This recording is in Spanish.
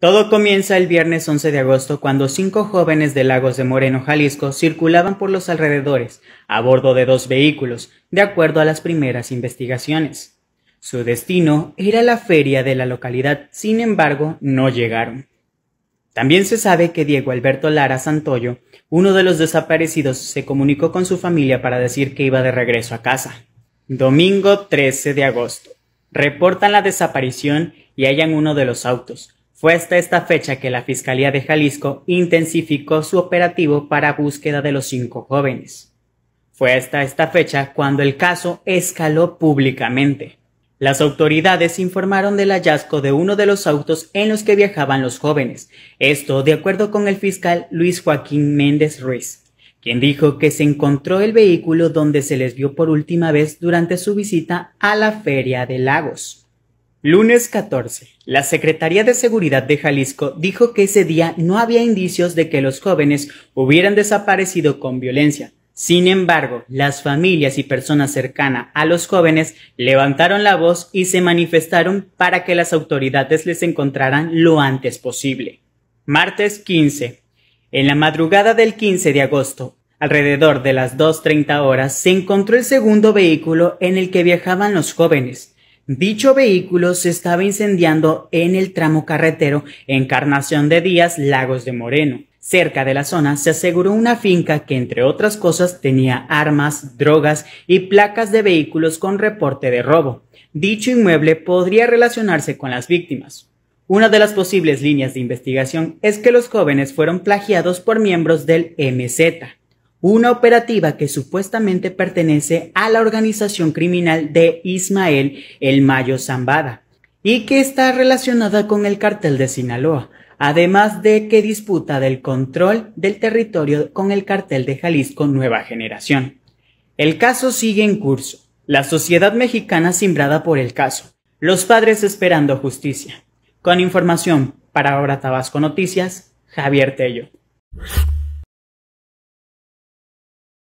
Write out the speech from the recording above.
Todo comienza el viernes 11 de agosto cuando cinco jóvenes de Lagos de Moreno, Jalisco, circulaban por los alrededores, a bordo de dos vehículos, de acuerdo a las primeras investigaciones. Su destino era la feria de la localidad, sin embargo, no llegaron. También se sabe que Diego Alberto Lara Santoyo, uno de los desaparecidos, se comunicó con su familia para decir que iba de regreso a casa. Domingo 13 de agosto. Reportan la desaparición y hallan uno de los autos, fue hasta esta fecha que la Fiscalía de Jalisco intensificó su operativo para búsqueda de los cinco jóvenes. Fue hasta esta fecha cuando el caso escaló públicamente. Las autoridades informaron del hallazgo de uno de los autos en los que viajaban los jóvenes, esto de acuerdo con el fiscal Luis Joaquín Méndez Ruiz, quien dijo que se encontró el vehículo donde se les vio por última vez durante su visita a la Feria de Lagos. Lunes 14. La Secretaría de Seguridad de Jalisco dijo que ese día no había indicios de que los jóvenes hubieran desaparecido con violencia. Sin embargo, las familias y personas cercanas a los jóvenes levantaron la voz y se manifestaron para que las autoridades les encontraran lo antes posible. Martes 15. En la madrugada del 15 de agosto, alrededor de las 2.30 horas, se encontró el segundo vehículo en el que viajaban los jóvenes. Dicho vehículo se estaba incendiando en el tramo carretero Encarnación de Díaz Lagos de Moreno. Cerca de la zona se aseguró una finca que, entre otras cosas, tenía armas, drogas y placas de vehículos con reporte de robo. Dicho inmueble podría relacionarse con las víctimas. Una de las posibles líneas de investigación es que los jóvenes fueron plagiados por miembros del MZ una operativa que supuestamente pertenece a la organización criminal de Ismael El Mayo Zambada y que está relacionada con el cartel de Sinaloa, además de que disputa del control del territorio con el cartel de Jalisco Nueva Generación. El caso sigue en curso, la sociedad mexicana simbrada por el caso, los padres esperando justicia. Con información para ahora Tabasco Noticias, Javier Tello.